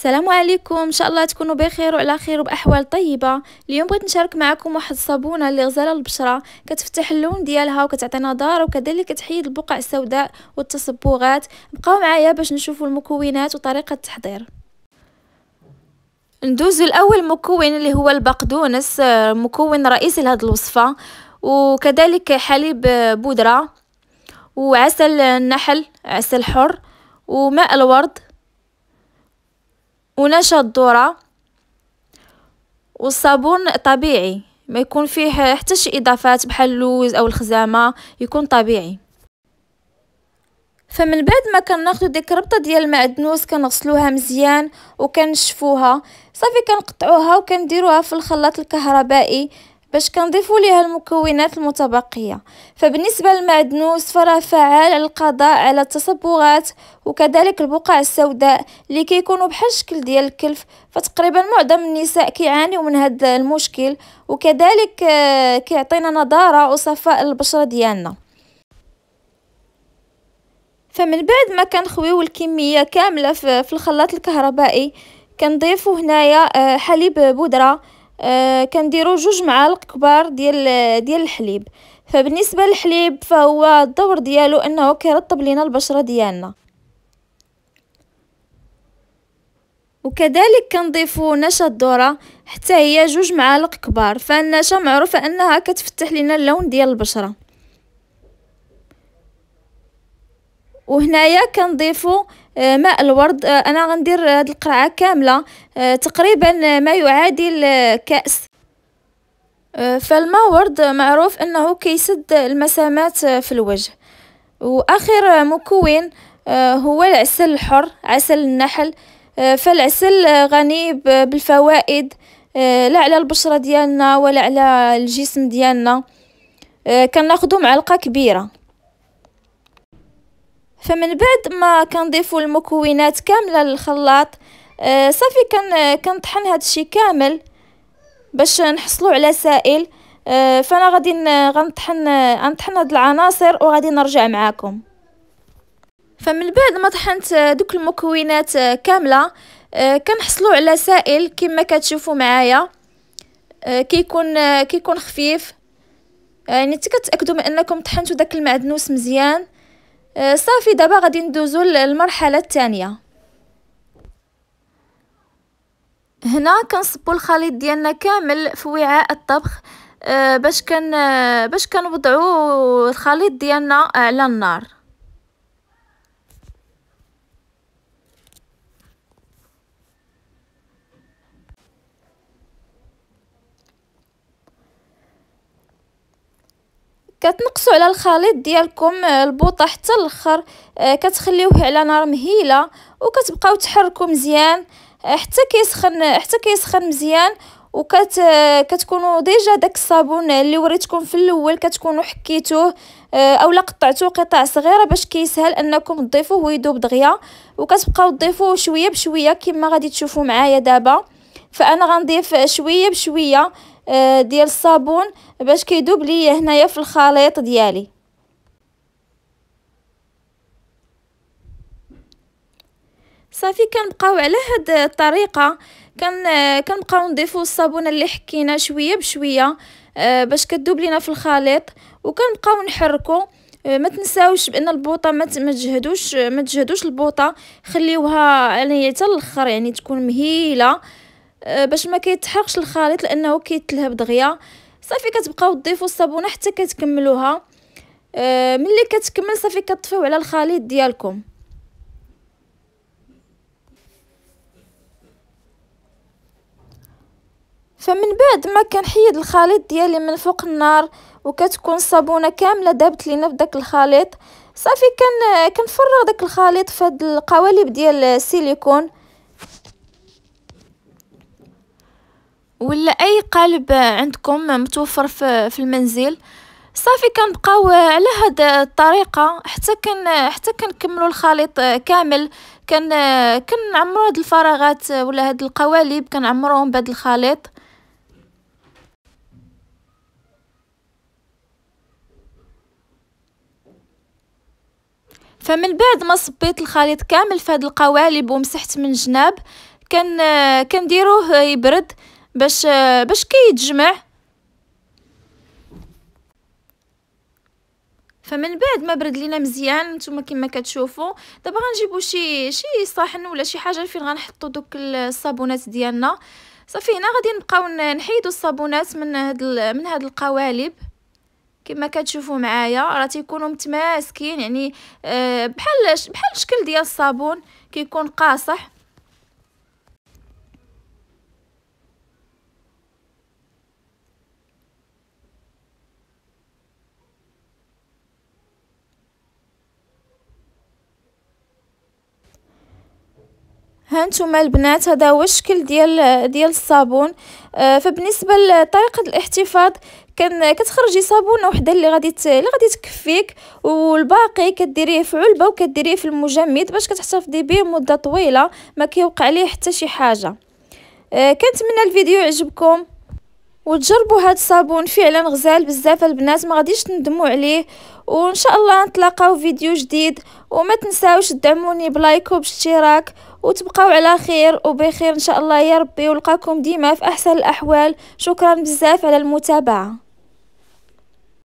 السلام عليكم ان شاء الله تكونوا بخير وعلى خير وباحوال طيبه اليوم بغيت نشارك معكم واحد الصابونه اللي غزاله البشره كتفتح اللون ديالها وكتعطي نضاره وكذلك كتحيد البقع السوداء والتصبغات بقاو معايا باش نشوفوا المكونات وطريقه التحضير ندوزو الاول مكون اللي هو البقدونس آه، مكون رئيسي لهذه الوصفه وكذلك حليب آه، بودره وعسل النحل عسل حر وماء الورد ونشا الذره والصابون طبيعي ما يكون فيه حتى شي اضافات بحال اللوز او الخزامه يكون طبيعي فمن بعد ما كناخذ ديك ربطه ديال المعدنوس كنغسلوها مزيان وكنشفوها صافي كنقطعوها وكنديروها في الخلاط الكهربائي باش كنضيفوا ليها المكونات المتبقيه فبالنسبه للمعدنوس فراه فعال على القضاء على التصبغات وكذلك البقع السوداء اللي كيكونوا بحال الشكل ديال الكلف فتقريبا معظم النساء كيعانيو من هذا المشكل وكذلك آه، كيعطينا نضاره وصفاء للبشره ديالنا فمن بعد ما كنخويو الكميه كامله في الخلاط الكهربائي كنضيفو هنايا آه، حليب بودره آه كنديروا جوج معالق كبار ديال ديال الحليب فبالنسبه للحليب فهو الدور ديالو انه كيرطب لينا البشره ديالنا وكذلك كنضيفوا نشا الذره حتى هي جوج معالق كبار فالنشا معروفه انها كتفتح لينا اللون ديال البشره وهنايا كنضيفوا آه، ماء الورد آه، انا غندير هاد القرعه كامله آه، تقريبا ما يعادل كاس فالماء ورد معروف انه كيسد المسامات في الوجه واخر مكون هو العسل الحر عسل النحل فالعسل غني بالفوائد لا على البشره ديالنا ولا على الجسم ديالنا كناخذوا معلقه كبيره فمن بعد ما كنضيفوا المكونات كامله للخلاط آه، صافي كن كنطحن هذا الشيء كامل باش نحصلوا على سائل آه، فانا غادي غنطحن غنطحن هاد العناصر وغادي نرجع معاكم فمن بعد ما طحنت دوك المكونات آه، كامله كنحصلوا على سائل كما كتشوفوا معايا كيكون كيكون خفيف يعني تاكدوا من انكم طحنتوا داك المعدنوس مزيان آه، صافي دابا غادي ندوزو للمرحله الثانيه هنا كنصبو الخليط ديالنا كامل في وعاء الطبخ آه، باش كن آه، باش كنوضعو الخليط ديالنا على النار كتنقصوا على الخليط ديالكم آه، البوطه حتى الاخر آه، كتخليوه على نار مهيله وكتبقاو تحركوا مزيان آه، حتى كيسخن حتى كيسخن مزيان وكت كتكونوا ديجا داك الصابون اللي وريتكم في الاول كتكونوا حكيتوه اولا قطعتوه قطع صغيره باش كيسهل انكم تضيفوه ويذوب دغيا وكتبقاو تضيفوه شويه بشويه كما غادي تشوفوا معايا دابا فانا غنضيف شويه بشويه آه، ديال الصابون باش كيدوب ليا هنايا في الخليط ديالي صافي كنبقاو على هاد الطريقه كن كنبقاو نضيفو الصابونه اللي حكينا شويه بشويه آه، باش كدوب لينا في الخليط وكنبقاو نحركو آه، ما تنساوش بان البوطه ما تجهدوش ما تجهدوش البوطه خليوها يعني حتى الاخر يعني تكون مهيله آه، باش ما كيتحرقش الخليط لانه كيتلهب دغيا صافي كتبقاو تضيفوا الصابونه حتى كتكملوها آه، ملي كتكمل صافي كتطفيو على الخليط ديالكم فمن بعد ما كنحيد الخليط ديالي من فوق النار وكتكون الصابونه كامله دابت لينا بداك الخليط صافي كن كنفرغ داك الخليط في هاد القوالب ديال السيليكون ولا اي قالب عندكم متوفر في المنزل صافي كنبقاو على هاد الطريقه حتى كن حتى كنكملوا الخليط كامل كن كنعمروا هاد الفراغات ولا هاد القوالب كنعمروهم بهاد الخليط فمن بعد ما صبيت الخليط كامل في هاد القوالب ومسحت من جناب كن كنديروه يبرد باش باش كيتجمع فمن بعد ما برد لينا مزيان نتوما كما كتشوفوا دابا غنجيبوا شي شي صحن ولا شي حاجه فين غنحطوا دوك الصابونات ديالنا صافي هنا غادي نبقاو نحيدوا الصابونات من هاد من هاد القوالب كما كتشوفوا معايا راه تيكونوا متماسكين يعني آه، بحال بحال الشكل ديال الصابون كيكون قاصح هانتوما البنات هذا هو الشكل ديال ديال الصابون آه، فبالنسبه لطريقه الاحتفاظ كان كتخرجي صابونه وحده اللي غادي اللي غادي تكفيك والباقي كديريه في علبه وكديريه في المجمد باش كتحتفظي به مده طويله ما كيوقع ليه حتى شي حاجه آه، كنتمنى الفيديو يعجبكم وتجربوا هاد الصابون فعلا غزال بزاف البنات ما غاديش تندموا عليه وان شاء الله نتلاقاو فيديو جديد وما تنساوش تدعموني بلايك وباشتراك وتبقاو على خير وبخير ان شاء الله يا ربي ولقاكم ديما في احسن الاحوال شكرا بزاف على المتابعه